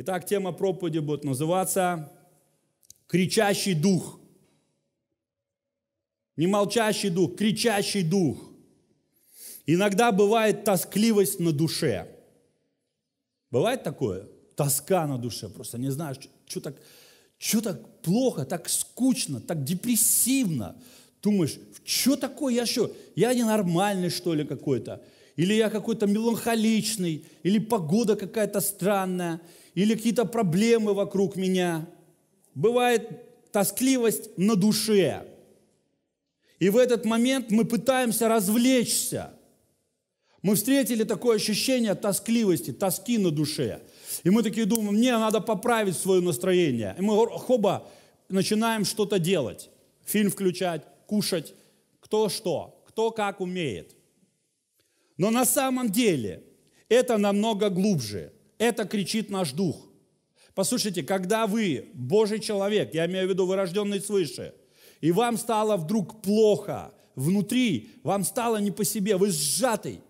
Итак, тема проповеди будет называться «Кричащий дух». Не молчащий дух, кричащий дух. Иногда бывает тоскливость на душе. Бывает такое? Тоска на душе. Просто не знаешь, что так, что так плохо, так скучно, так депрессивно. Думаешь, что такое я что? Я ненормальный, что ли, какой-то? Или я какой-то меланхоличный? Или погода какая-то странная? или какие-то проблемы вокруг меня. Бывает тоскливость на душе. И в этот момент мы пытаемся развлечься. Мы встретили такое ощущение тоскливости, тоски на душе. И мы такие думаем, мне надо поправить свое настроение. И мы хоба начинаем что-то делать. Фильм включать, кушать, кто что, кто как умеет. Но на самом деле это намного глубже – это кричит наш дух. Послушайте, когда вы, Божий человек, я имею в виду вырожденный свыше, и вам стало вдруг плохо внутри, вам стало не по себе, вы сжатый,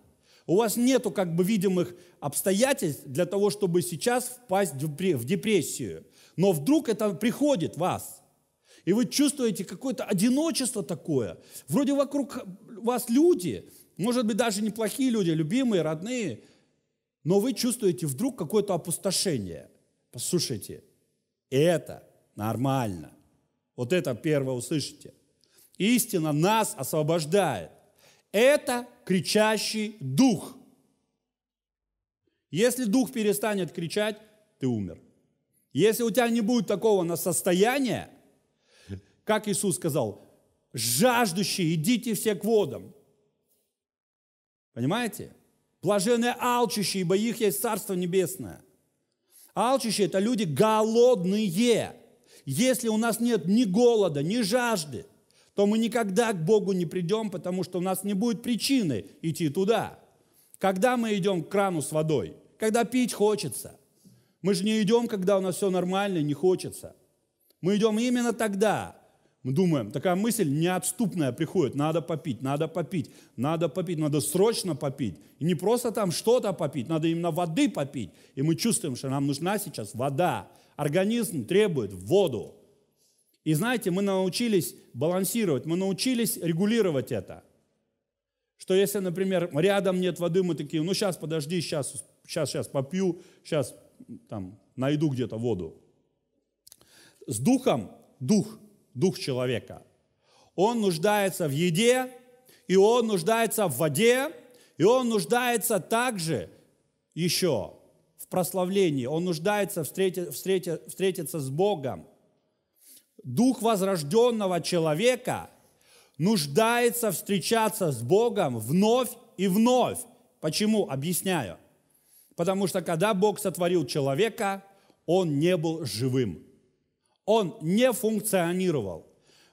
у вас нету как бы видимых обстоятельств для того, чтобы сейчас впасть в депрессию. Но вдруг это приходит вас. И вы чувствуете какое-то одиночество такое. Вроде вокруг вас люди, может быть, даже неплохие люди, любимые, родные – но вы чувствуете вдруг какое-то опустошение. Послушайте, это нормально. Вот это первое услышите. Истина нас освобождает. Это кричащий дух. Если дух перестанет кричать, ты умер. Если у тебя не будет такого на состояния, как Иисус сказал, жаждущие, идите все к водам. Понимаете? Блаженные алчущие, ибо их есть Царство Небесное. Алчущие – это люди голодные. Если у нас нет ни голода, ни жажды, то мы никогда к Богу не придем, потому что у нас не будет причины идти туда. Когда мы идем к крану с водой? Когда пить хочется. Мы же не идем, когда у нас все нормально, не хочется. Мы идем именно тогда, мы думаем, такая мысль неотступная приходит, надо попить, надо попить, надо попить, надо срочно попить. И не просто там что-то попить, надо именно воды попить. И мы чувствуем, что нам нужна сейчас вода. Организм требует воду. И знаете, мы научились балансировать, мы научились регулировать это. Что если, например, рядом нет воды, мы такие, ну сейчас подожди, сейчас, сейчас, сейчас попью, сейчас там найду где-то воду. С духом, дух – дух человека. Он нуждается в еде, и он нуждается в воде, и он нуждается также еще в прославлении, он нуждается встрети, встрети, встретиться с Богом. Дух возрожденного человека нуждается встречаться с Богом вновь и вновь. Почему? Объясняю. Потому что когда Бог сотворил человека, он не был живым. Он не функционировал.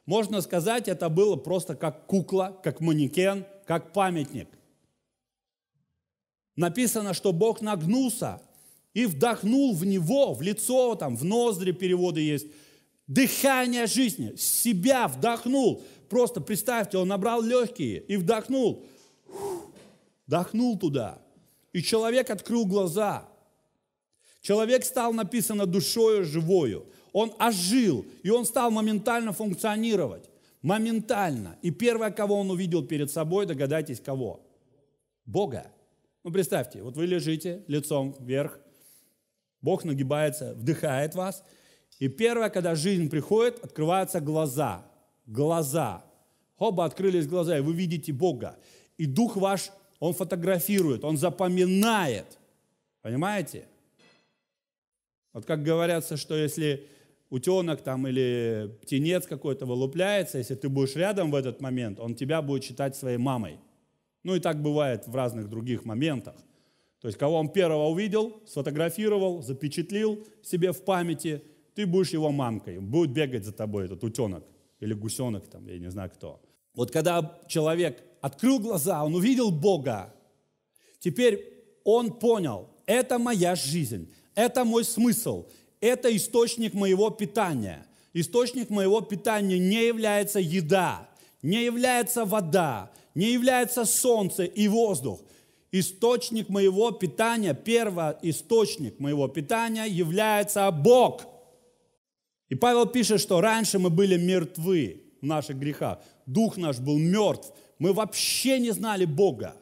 Можно сказать, это было просто как кукла, как манекен, как памятник. Написано, что Бог нагнулся и вдохнул в него, в лицо, там, в ноздри переводы есть, дыхание жизни, себя вдохнул. Просто представьте, он набрал легкие и вдохнул. Вдохнул туда. И человек открыл глаза. Человек стал, написано, душою живою он ожил, и он стал моментально функционировать. Моментально. И первое, кого он увидел перед собой, догадайтесь, кого? Бога. Ну, представьте, вот вы лежите лицом вверх, Бог нагибается, вдыхает вас, и первое, когда жизнь приходит, открываются глаза. Глаза. Оба открылись глаза, и вы видите Бога. И дух ваш, он фотографирует, он запоминает. Понимаете? Вот как говорятся, что если утенок там или птенец какой-то вылупляется, если ты будешь рядом в этот момент, он тебя будет считать своей мамой. Ну и так бывает в разных других моментах. То есть кого он первого увидел, сфотографировал, запечатлил себе в памяти, ты будешь его мамкой, будет бегать за тобой этот утенок или гусенок, там, я не знаю кто. Вот когда человек открыл глаза, он увидел Бога, теперь он понял, это моя жизнь, это мой смысл, это источник моего питания. Источник моего питания не является еда, не является вода, не является солнце и воздух. Источник моего питания, первоисточник моего питания является Бог. И Павел пишет, что раньше мы были мертвы в наших грехах. Дух наш был мертв. Мы вообще не знали Бога.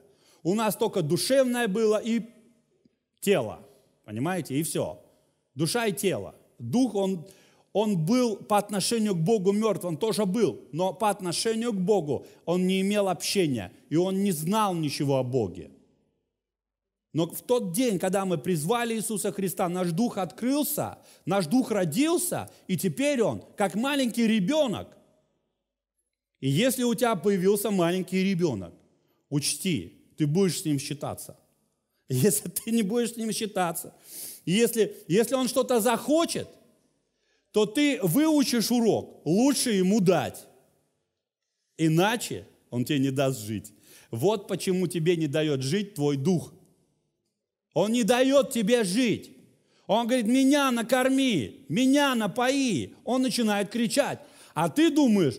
У нас только душевное было и тело. Понимаете? И все душа и тело. Дух, он, он был по отношению к Богу мертв, он тоже был, но по отношению к Богу он не имел общения, и он не знал ничего о Боге. Но в тот день, когда мы призвали Иисуса Христа, наш дух открылся, наш дух родился, и теперь он как маленький ребенок. И если у тебя появился маленький ребенок, учти, ты будешь с ним считаться. Если ты не будешь с ним считаться, если, если он что-то захочет, то ты выучишь урок, лучше ему дать. Иначе он тебе не даст жить. Вот почему тебе не дает жить твой дух. Он не дает тебе жить. Он говорит, меня накорми, меня напои. Он начинает кричать. А ты думаешь,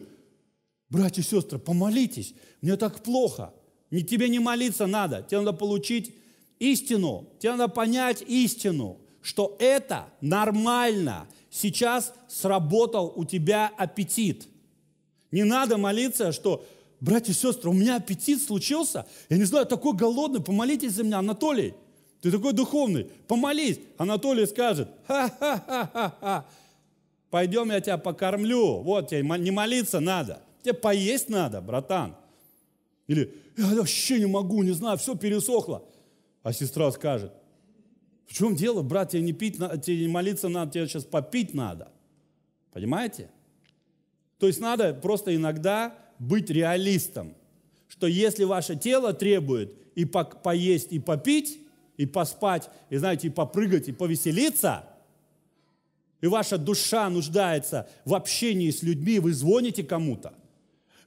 братья и сестры, помолитесь, мне так плохо. Не, тебе не молиться надо, тебе надо получить истину. Тебе надо понять истину, что это нормально. Сейчас сработал у тебя аппетит. Не надо молиться, что, братья и сестры, у меня аппетит случился. Я не знаю, такой голодный, помолитесь за меня, Анатолий. Ты такой духовный, помолись. Анатолий скажет, ха ха ха ха Пойдем, я тебя покормлю. Вот тебе не молиться надо. Тебе поесть надо, братан. Или я вообще не могу, не знаю, все пересохло. А сестра скажет, в чем дело, брат, тебе не пить, тебе не молиться надо, тебе сейчас попить надо. Понимаете? То есть надо просто иногда быть реалистом, что если ваше тело требует и по поесть, и попить, и поспать, и, знаете, и попрыгать, и повеселиться, и ваша душа нуждается в общении с людьми, вы звоните кому-то.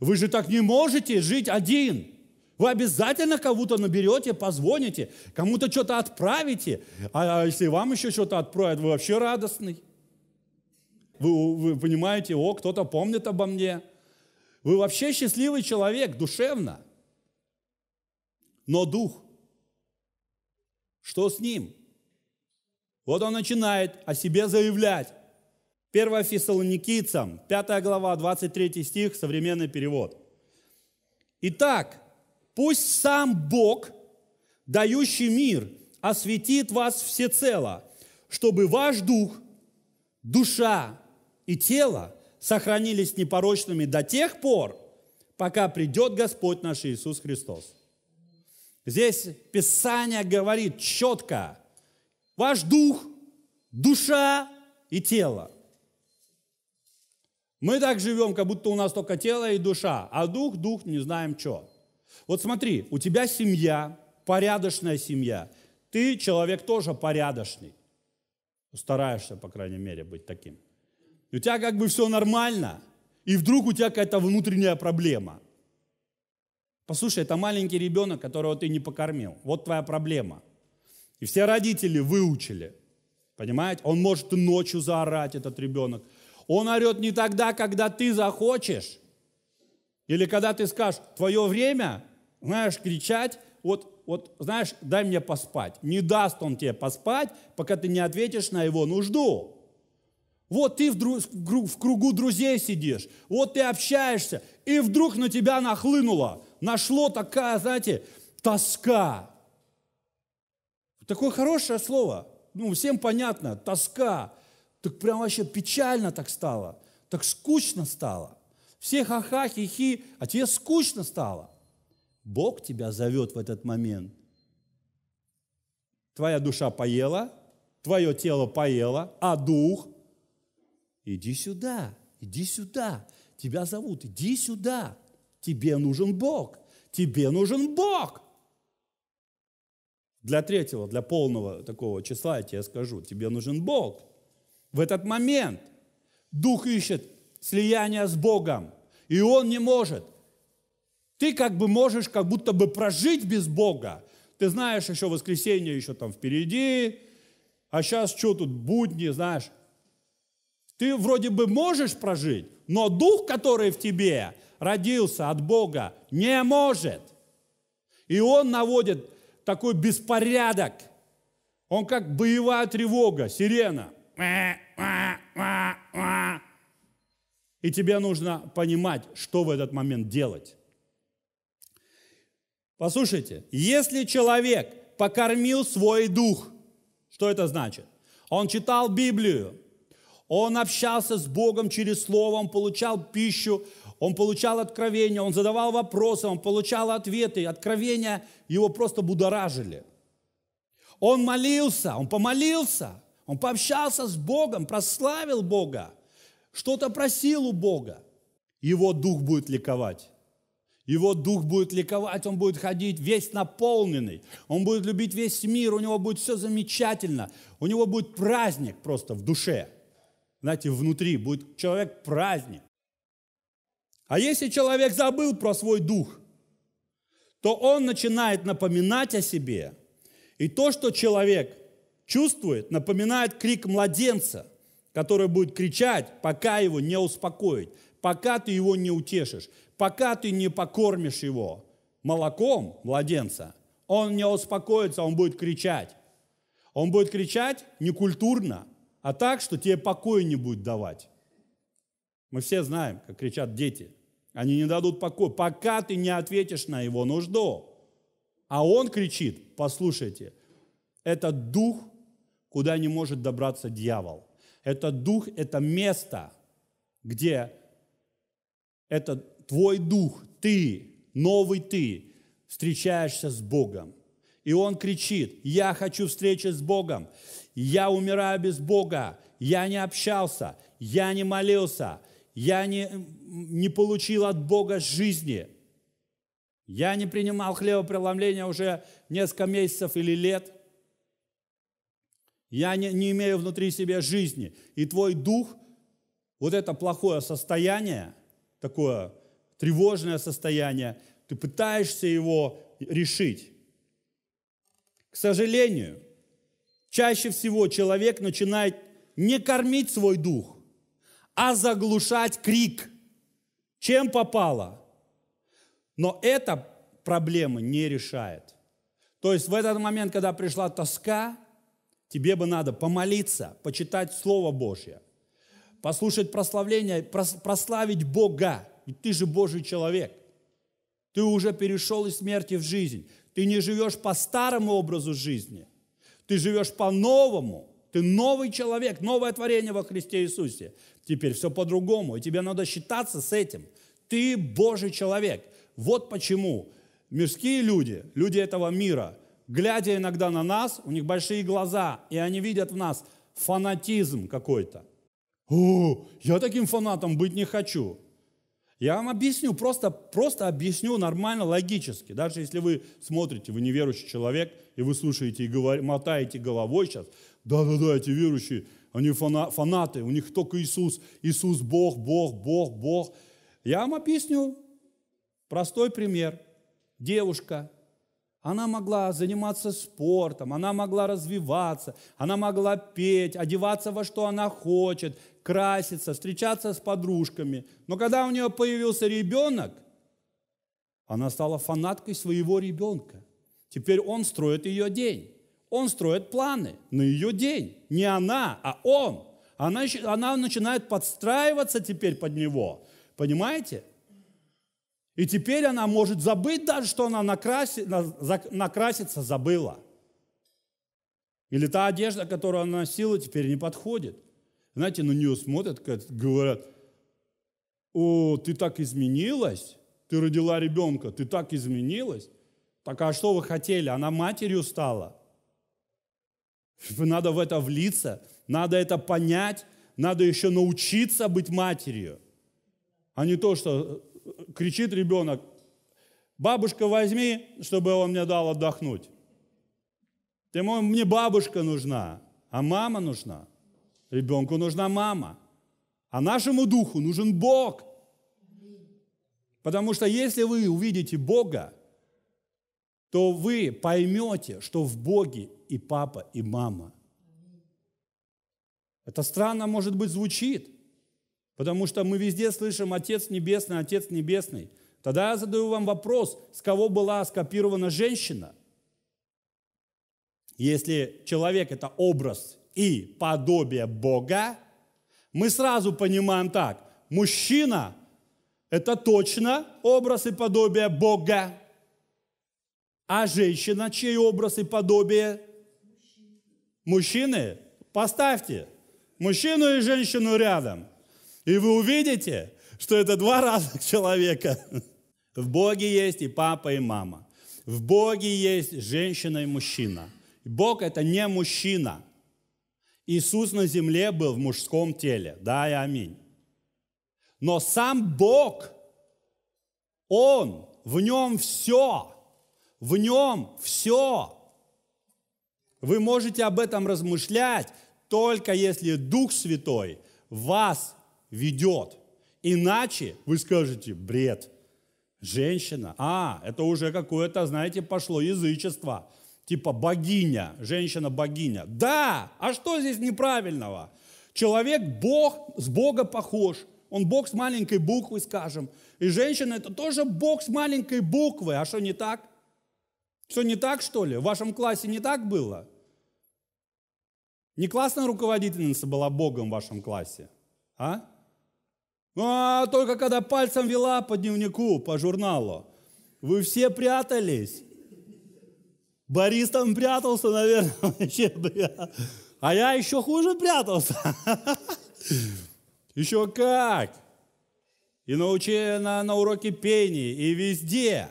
Вы же так не можете жить один – вы обязательно кого-то наберете, позвоните, кому-то что-то отправите. А, а, если вам еще что-то отправят, вы вообще радостный. Вы, вы понимаете, о, кто-то помнит обо мне. Вы вообще счастливый человек, душевно. Но дух, что с ним? Вот он начинает о себе заявлять. 1 Фессалоникийцам, 5 глава, 23 стих, современный перевод. Итак, Пусть сам Бог, дающий мир, осветит вас всецело, чтобы ваш дух, душа и тело сохранились непорочными до тех пор, пока придет Господь наш Иисус Христос. Здесь Писание говорит четко, ваш дух, душа и тело. Мы так живем, как будто у нас только тело и душа, а дух, дух не знаем что. Вот смотри, у тебя семья, порядочная семья. Ты человек тоже порядочный. Ну, стараешься, по крайней мере, быть таким. у тебя как бы все нормально, и вдруг у тебя какая-то внутренняя проблема. Послушай, это маленький ребенок, которого ты не покормил. Вот твоя проблема. И все родители выучили. Понимаете? Он может ночью заорать, этот ребенок. Он орет не тогда, когда ты захочешь. Или когда ты скажешь, твое время знаешь, кричать, вот, вот, знаешь, дай мне поспать. Не даст он тебе поспать, пока ты не ответишь на его нужду. Вот ты в, в кругу друзей сидишь, вот ты общаешься, и вдруг на тебя нахлынула, нашло такая, знаете, тоска. Такое хорошее слово, ну, всем понятно, тоска. Так прям вообще печально так стало, так скучно стало. Все ха-ха, хи-хи, а тебе скучно стало – Бог тебя зовет в этот момент. Твоя душа поела, твое тело поело, а дух, иди сюда, иди сюда, тебя зовут, иди сюда, тебе нужен Бог, тебе нужен Бог. Для третьего, для полного такого числа я тебе скажу, тебе нужен Бог. В этот момент дух ищет слияния с Богом, и он не может – ты как бы можешь как будто бы прожить без Бога. Ты знаешь, еще воскресенье еще там впереди, а сейчас что тут, будни, знаешь. Ты вроде бы можешь прожить, но дух, который в тебе родился от Бога, не может. И он наводит такой беспорядок. Он как боевая тревога, сирена. И тебе нужно понимать, что в этот момент делать. Послушайте, если человек покормил свой дух, что это значит? Он читал Библию, он общался с Богом через Слово, он получал пищу, он получал откровения, он задавал вопросы, он получал ответы. Откровения его просто будоражили. Он молился, он помолился, он пообщался с Богом, прославил Бога, что-то просил у Бога. Его дух будет ликовать. Его дух будет ликовать, он будет ходить весь наполненный. Он будет любить весь мир, у него будет все замечательно. У него будет праздник просто в душе. Знаете, внутри будет человек праздник. А если человек забыл про свой дух, то он начинает напоминать о себе. И то, что человек чувствует, напоминает крик младенца, который будет кричать, пока его не успокоить пока ты его не утешишь, пока ты не покормишь его молоком, младенца, он не успокоится, он будет кричать. Он будет кричать не культурно, а так, что тебе покоя не будет давать. Мы все знаем, как кричат дети. Они не дадут покоя, пока ты не ответишь на его нужду. А он кричит, послушайте, это дух, куда не может добраться дьявол. Это дух, это место, где это твой дух, ты, новый ты, встречаешься с Богом. И он кричит, я хочу встречи с Богом, я умираю без Бога, я не общался, я не молился, я не, не получил от Бога жизни. Я не принимал хлебопреломления уже несколько месяцев или лет. Я не, не имею внутри себя жизни. И твой дух, вот это плохое состояние, такое тревожное состояние, ты пытаешься его решить. К сожалению, чаще всего человек начинает не кормить свой дух, а заглушать крик, чем попало. Но эта проблема не решает. То есть в этот момент, когда пришла тоска, тебе бы надо помолиться, почитать Слово Божье – послушать прославление, прославить Бога. Ведь ты же Божий человек. Ты уже перешел из смерти в жизнь. Ты не живешь по старому образу жизни. Ты живешь по-новому. Ты новый человек, новое творение во Христе Иисусе. Теперь все по-другому. И тебе надо считаться с этим. Ты Божий человек. Вот почему мирские люди, люди этого мира, глядя иногда на нас, у них большие глаза, и они видят в нас фанатизм какой-то. О, я таким фанатом быть не хочу. Я вам объясню, просто, просто объясню нормально, логически. Даже если вы смотрите, вы неверующий человек, и вы слушаете и говор... мотаете головой сейчас, да-да-да, эти верующие, они фана... фанаты, у них только Иисус, Иисус Бог, Бог, Бог, Бог. Я вам объясню простой пример. Девушка, она могла заниматься спортом, она могла развиваться, она могла петь, одеваться во что она хочет, краситься, встречаться с подружками. Но когда у нее появился ребенок, она стала фанаткой своего ребенка. Теперь он строит ее день. Он строит планы на ее день. Не она, а он. Она, она начинает подстраиваться теперь под него. Понимаете? И теперь она может забыть даже, что она накраси, накраситься забыла. Или та одежда, которую она носила, теперь не подходит. Знаете, на нее смотрят, говорят, о, ты так изменилась, ты родила ребенка, ты так изменилась. Так а что вы хотели? Она матерью стала. Надо в это влиться, надо это понять, надо еще научиться быть матерью. А не то, что э, э, кричит ребенок, бабушка возьми, чтобы он мне дал отдохнуть. Ты мой, мне бабушка нужна, а мама нужна. Ребенку нужна мама. А нашему духу нужен Бог. Потому что если вы увидите Бога, то вы поймете, что в Боге и папа, и мама. Это странно, может быть, звучит, потому что мы везде слышим «Отец Небесный, Отец Небесный». Тогда я задаю вам вопрос, с кого была скопирована женщина? Если человек – это образ и подобие Бога, мы сразу понимаем так, мужчина – это точно образ и подобие Бога, а женщина, чей образ и подобие? Мужчины? Поставьте мужчину и женщину рядом, и вы увидите, что это два разных человека. В Боге есть и папа, и мама. В Боге есть женщина и мужчина. Бог – это не мужчина – Иисус на земле был в мужском теле. Да и аминь. Но сам Бог, Он, в Нем все. В Нем все. Вы можете об этом размышлять, только если Дух Святой вас ведет. Иначе вы скажете, бред, женщина, а, это уже какое-то, знаете, пошло язычество типа богиня, женщина-богиня. Да, а что здесь неправильного? Человек Бог, с Бога похож. Он Бог с маленькой буквы, скажем. И женщина это тоже Бог с маленькой буквы. А что не так? Что не так, что ли? В вашем классе не так было? Не классная руководительница была Богом в вашем классе? А? а только когда пальцем вела по дневнику, по журналу. Вы все прятались. Борис там прятался, наверное, А я еще хуже прятался. Еще как. И научи на, на уроке пения, и везде.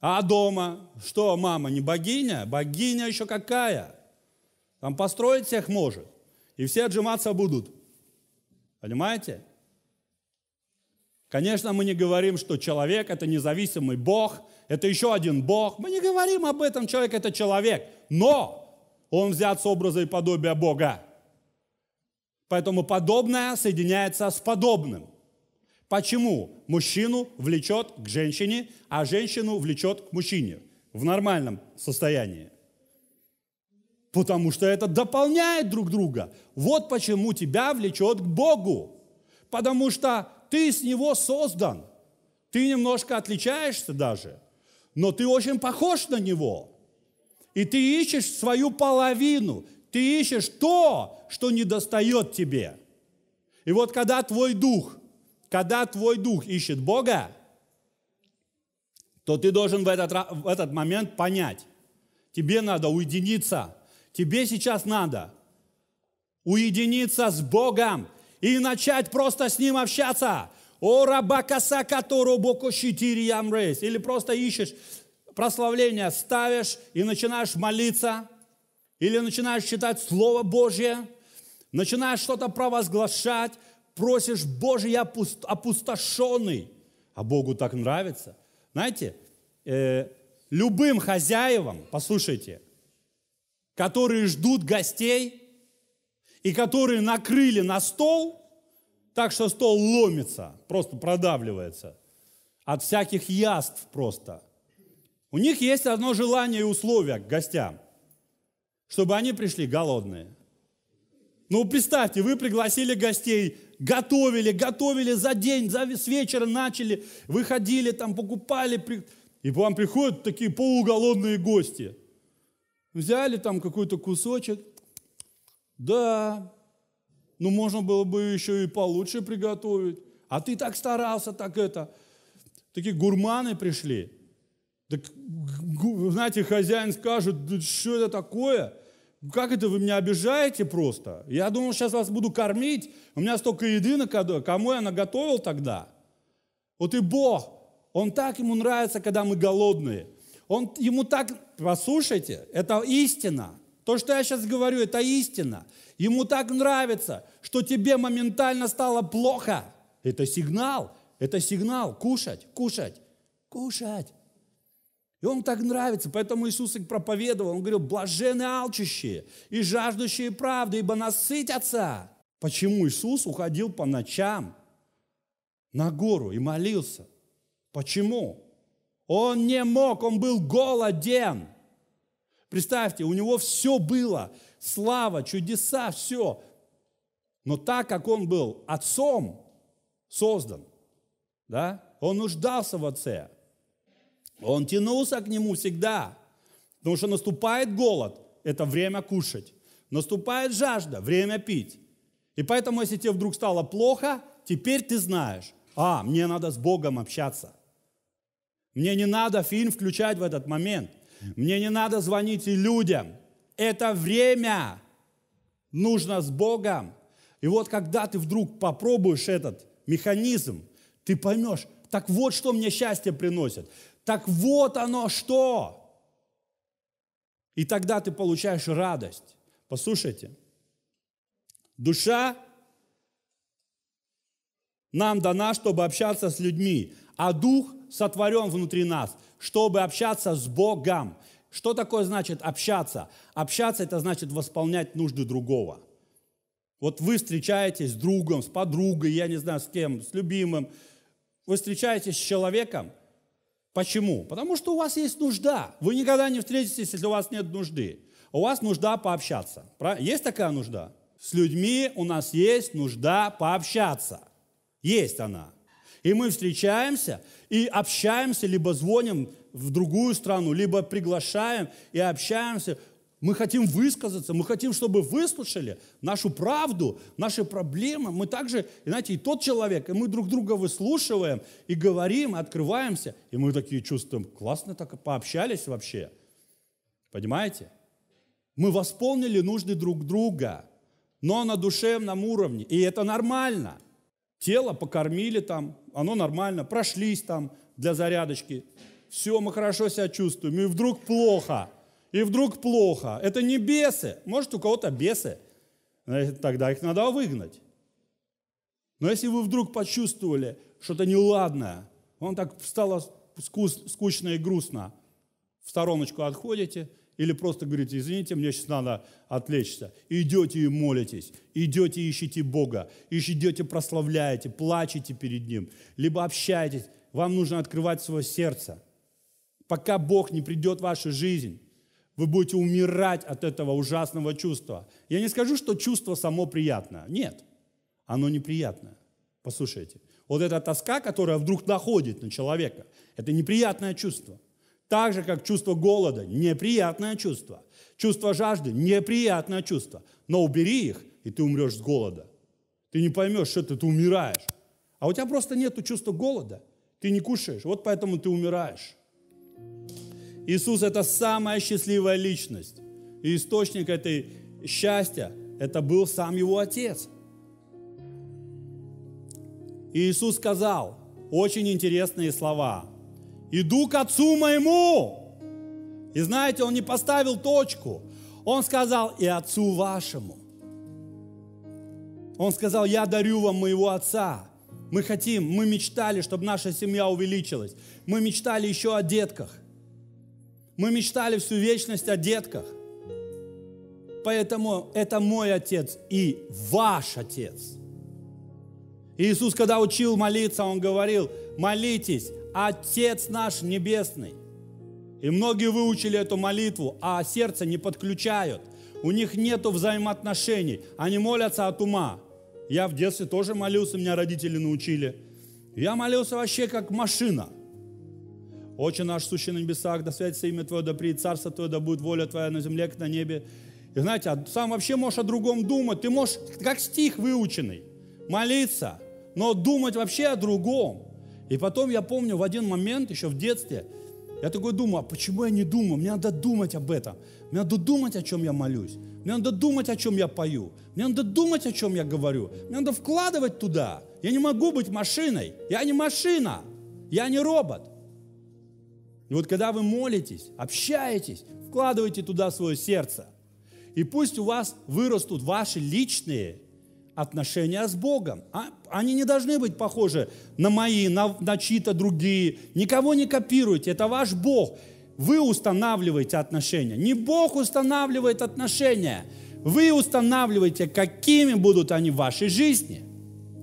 А дома? Что, мама, не богиня? Богиня еще какая? Там построить всех может. И все отжиматься будут. Понимаете? Конечно, мы не говорим, что человек – это независимый Бог – это еще один Бог. Мы не говорим об этом, человек это человек. Но он взят с образа и подобия Бога. Поэтому подобное соединяется с подобным. Почему мужчину влечет к женщине, а женщину влечет к мужчине в нормальном состоянии? Потому что это дополняет друг друга. Вот почему тебя влечет к Богу. Потому что ты с него создан. Ты немножко отличаешься даже – но ты очень похож на него. И ты ищешь свою половину, ты ищешь то, что не достает тебе. И вот когда твой дух, когда твой дух ищет Бога, то ты должен в этот, в этот момент понять, тебе надо уединиться, тебе сейчас надо уединиться с Богом и начать просто с Ним общаться, о, рабакаса, Или просто ищешь прославление, ставишь и начинаешь молиться, или начинаешь читать Слово Божье, начинаешь что-то провозглашать, просишь, Боже, я опустошенный. А Богу так нравится. Знаете, э, любым хозяевам, послушайте, которые ждут гостей и которые накрыли на стол – так что стол ломится, просто продавливается. От всяких яств просто. У них есть одно желание и условие к гостям, чтобы они пришли голодные. Ну, представьте, вы пригласили гостей, готовили, готовили за день, за, с вечера начали, выходили, там покупали, при... и к вам приходят такие полуголодные гости. Взяли там какой-то кусочек, да, ну, можно было бы еще и получше приготовить. А ты так старался, так это. Такие гурманы пришли. Так, знаете, хозяин скажет, да что это такое? Как это вы меня обижаете просто? Я думал, сейчас вас буду кормить. У меня столько еды на Кому я наготовил тогда? Вот и Бог. Он так ему нравится, когда мы голодные. Он ему так... Послушайте, это истина. То, что я сейчас говорю, это истина. Ему так нравится, что тебе моментально стало плохо. Это сигнал, это сигнал. Кушать, кушать, кушать. И он так нравится, поэтому Иисус их проповедовал. Он говорил, блажены алчущие и жаждущие правды, ибо насытятся. Почему Иисус уходил по ночам на гору и молился? Почему? Он не мог, он был голоден. Представьте, у него все было слава, чудеса, все. Но так как он был отцом создан, да, он нуждался в отце. Он тянулся к нему всегда, потому что наступает голод, это время кушать. Наступает жажда, время пить. И поэтому, если тебе вдруг стало плохо, теперь ты знаешь, а, мне надо с Богом общаться. Мне не надо фильм включать в этот момент. Мне не надо звонить и людям. Это время нужно с Богом. И вот когда ты вдруг попробуешь этот механизм, ты поймешь, так вот что мне счастье приносит, так вот оно что. И тогда ты получаешь радость. Послушайте, душа нам дана, чтобы общаться с людьми, а дух сотворен внутри нас, чтобы общаться с Богом. Что такое значит общаться? Общаться – это значит восполнять нужды другого. Вот вы встречаетесь с другом, с подругой, я не знаю с кем, с любимым. Вы встречаетесь с человеком. Почему? Потому что у вас есть нужда. Вы никогда не встретитесь, если у вас нет нужды. У вас нужда пообщаться. Есть такая нужда? С людьми у нас есть нужда пообщаться. Есть она. И мы встречаемся и общаемся, либо звоним в другую страну, либо приглашаем и общаемся. Мы хотим высказаться, мы хотим, чтобы выслушали нашу правду, наши проблемы. Мы также, знаете, и тот человек, и мы друг друга выслушиваем, и говорим, и открываемся. И мы такие чувствуем, классно так пообщались вообще. Понимаете? Мы восполнили нужды друг друга, но на душевном уровне. И это нормально – Тело покормили там, оно нормально, прошлись там для зарядочки. Все, мы хорошо себя чувствуем. И вдруг плохо. И вдруг плохо. Это не бесы. Может, у кого-то бесы. Э, тогда их надо выгнать. Но если вы вдруг почувствовали что-то неладное, вам так стало скучно и грустно, в стороночку отходите – или просто говорите, извините, мне сейчас надо отвлечься. Идете и молитесь, идете и ищите Бога, идете прославляете, плачете перед Ним, либо общаетесь. Вам нужно открывать свое сердце. Пока Бог не придет в вашу жизнь, вы будете умирать от этого ужасного чувства. Я не скажу, что чувство само приятное. Нет, оно неприятное. Послушайте, вот эта тоска, которая вдруг находит на человека, это неприятное чувство. Так же, как чувство голода – неприятное чувство. Чувство жажды – неприятное чувство. Но убери их, и ты умрешь с голода. Ты не поймешь, что ты, ты умираешь. А у тебя просто нет чувства голода. Ты не кушаешь, вот поэтому ты умираешь. Иисус – это самая счастливая личность. И источник этой счастья – это был сам Его Отец. И Иисус сказал очень интересные слова – иду к отцу моему. И знаете, он не поставил точку. Он сказал, и отцу вашему. Он сказал, я дарю вам моего отца. Мы хотим, мы мечтали, чтобы наша семья увеличилась. Мы мечтали еще о детках. Мы мечтали всю вечность о детках. Поэтому это мой отец и ваш отец. Иисус, когда учил молиться, Он говорил, молитесь Отец наш Небесный. И многие выучили эту молитву, а сердце не подключают. У них нет взаимоотношений. Они молятся от ума. Я в детстве тоже молился, меня родители научили. Я молился вообще как машина. Отче наш, сущий на небесах, да святится имя Твое, да приедет царство Твое, да будет воля Твоя на земле, как на небе. И знаете, а сам вообще можешь о другом думать. Ты можешь, как стих выученный, молиться, но думать вообще о другом. И потом я помню в один момент, еще в детстве, я такой думаю, а почему я не думаю? Мне надо думать об этом. Мне надо думать, о чем я молюсь. Мне надо думать, о чем я пою. Мне надо думать, о чем я говорю. Мне надо вкладывать туда. Я не могу быть машиной. Я не машина. Я не робот. И вот когда вы молитесь, общаетесь, вкладывайте туда свое сердце. И пусть у вас вырастут ваши личные отношения с Богом. А, они не должны быть похожи на мои, на, на чьи-то другие. Никого не копируйте, это ваш Бог. Вы устанавливаете отношения. Не Бог устанавливает отношения. Вы устанавливаете, какими будут они в вашей жизни.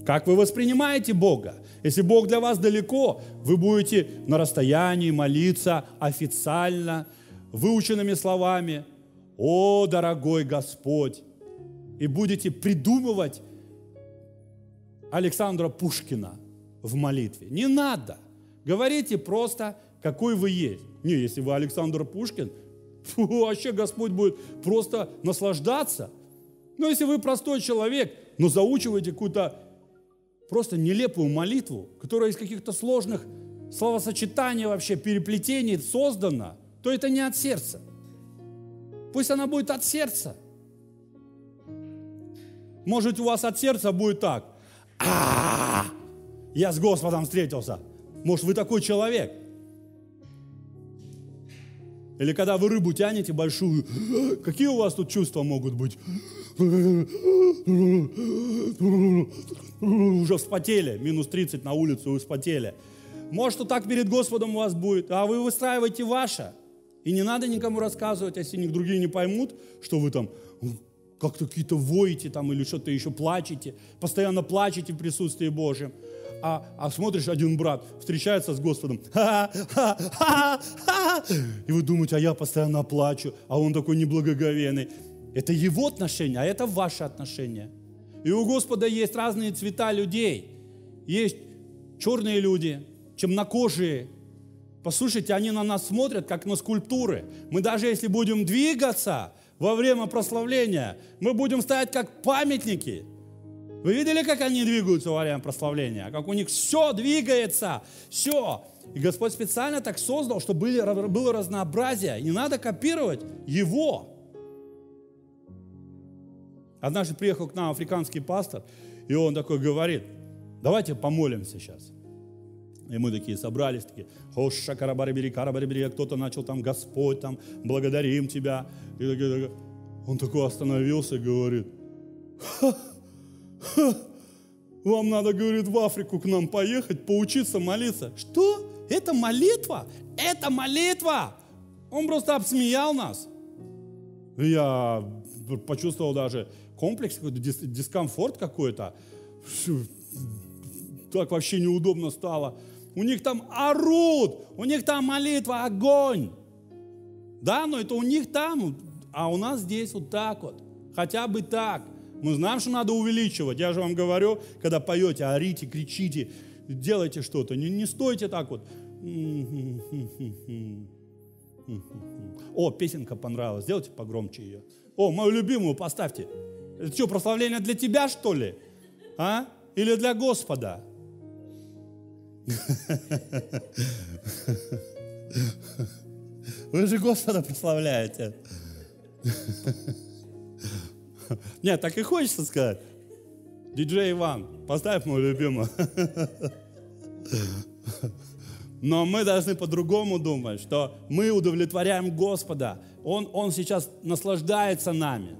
Как вы воспринимаете Бога. Если Бог для вас далеко, вы будете на расстоянии молиться официально, выученными словами. «О, дорогой Господь, и будете придумывать Александра Пушкина в молитве. Не надо. Говорите просто, какой вы есть. Не, если вы Александр Пушкин, фу, вообще Господь будет просто наслаждаться. Но если вы простой человек, но заучиваете какую-то просто нелепую молитву, которая из каких-то сложных словосочетаний вообще, переплетений создана, то это не от сердца. Пусть она будет от сердца – может, у вас от сердца будет так. А, -а, -а я с Господом встретился. Может, вы такой человек. Или когда вы рыбу тянете большую, какие у вас тут чувства могут быть? Уже вспотели, минус 30 на улицу, вы вспотели. Может, вот так перед Господом у вас будет, а вы выстраиваете ваше. И не надо никому рассказывать, а если другие не поймут, что вы там как то какие-то воите там или что-то еще плачете, постоянно плачете в присутствии Божьем. А, а смотришь, один брат встречается с Господом, и вы думаете, а я постоянно плачу, а он такой неблагоговенный. Это его отношение, а это ваше отношение. И у Господа есть разные цвета людей. Есть черные люди, темнокожие. Послушайте, они на нас смотрят, как на скульптуры. Мы даже если будем двигаться, во время прославления. Мы будем стоять как памятники. Вы видели, как они двигаются во время прославления? Как у них все двигается, все. И Господь специально так создал, чтобы было разнообразие. Не надо копировать Его. Однажды приехал к нам африканский пастор, и он такой говорит, давайте помолимся сейчас. И мы такие собрались, такие, хоша, карабарибери, карабарабери, а кто-то начал там, Господь, там, благодарим тебя. И такие, он такой остановился и говорит, ха, ха, вам надо, говорит, в Африку к нам поехать, поучиться молиться. Что? Это молитва? Это молитва! Он просто обсмеял нас. Я почувствовал даже комплекс, какой-то дискомфорт какой-то. Так вообще неудобно стало у них там орут, у них там молитва, огонь. Да, но это у них там, а у нас здесь вот так вот, хотя бы так. Мы знаем, что надо увеличивать. Я же вам говорю, когда поете, орите, кричите, делайте что-то. Не, не стойте так вот. О, песенка понравилась. Сделайте погромче ее. О, мою любимую поставьте. Это что, прославление для тебя, что ли? А? Или для Господа? Вы же Господа прославляете. Нет, так и хочется сказать. Диджей Иван, поставь мою любимую. Но мы должны по-другому думать, что мы удовлетворяем Господа. Он, он сейчас наслаждается нами.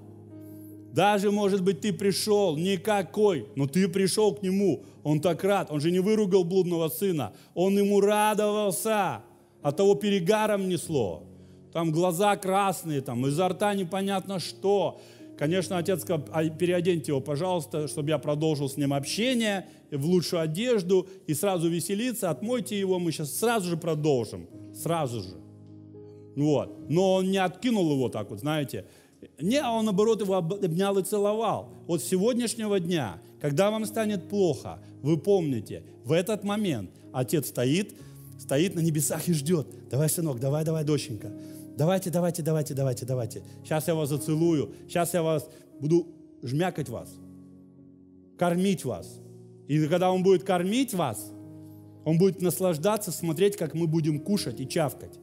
Даже, может быть, ты пришел никакой, но ты пришел к нему. Он так рад. Он же не выругал блудного сына. Он ему радовался. От того перегаром несло. Там глаза красные, там изо рта непонятно что. Конечно, отец сказал, «А, переоденьте его, пожалуйста, чтобы я продолжил с ним общение в лучшую одежду и сразу веселиться, отмойте его, мы сейчас сразу же продолжим, сразу же. Вот. Но он не откинул его так вот, знаете, не, а он наоборот его обнял и целовал. От сегодняшнего дня, когда вам станет плохо, вы помните, в этот момент отец стоит, стоит на небесах и ждет. Давай, сынок, давай, давай, доченька. Давайте, давайте, давайте, давайте, давайте. Сейчас я вас зацелую, сейчас я вас буду жмякать вас, кормить вас. И когда он будет кормить вас, он будет наслаждаться, смотреть, как мы будем кушать и чавкать.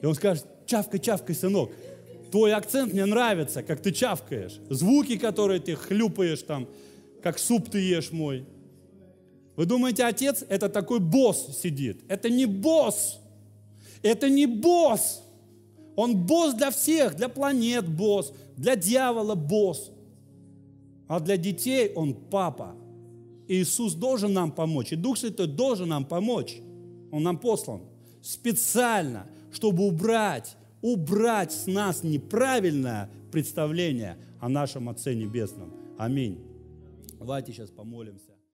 И он скажет, чавкай, чавкай, сынок. Твой акцент мне нравится, как ты чавкаешь. Звуки, которые ты хлюпаешь там, как суп ты ешь мой. Вы думаете, отец это такой босс сидит. Это не босс. Это не босс. Он босс для всех, для планет босс, для дьявола босс. А для детей он папа. Иисус должен нам помочь, и Дух Святой должен нам помочь. Он нам послан специально, чтобы убрать убрать с нас неправильное представление о нашем Отце Небесном. Аминь. Давайте сейчас помолимся.